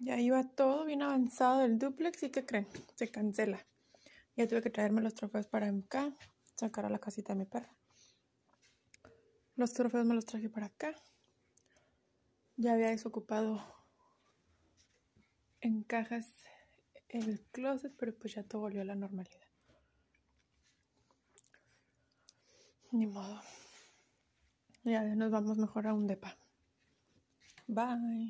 Ya iba todo bien avanzado el duplex y ¿qué creen? Se cancela. Ya tuve que traerme los trofeos para acá, sacar a la casita de mi perra. Los trofeos me los traje para acá. Ya había desocupado en cajas el closet, pero pues ya todo volvió a la normalidad. Ni modo. Ya nos vamos mejor a un depa. Bye.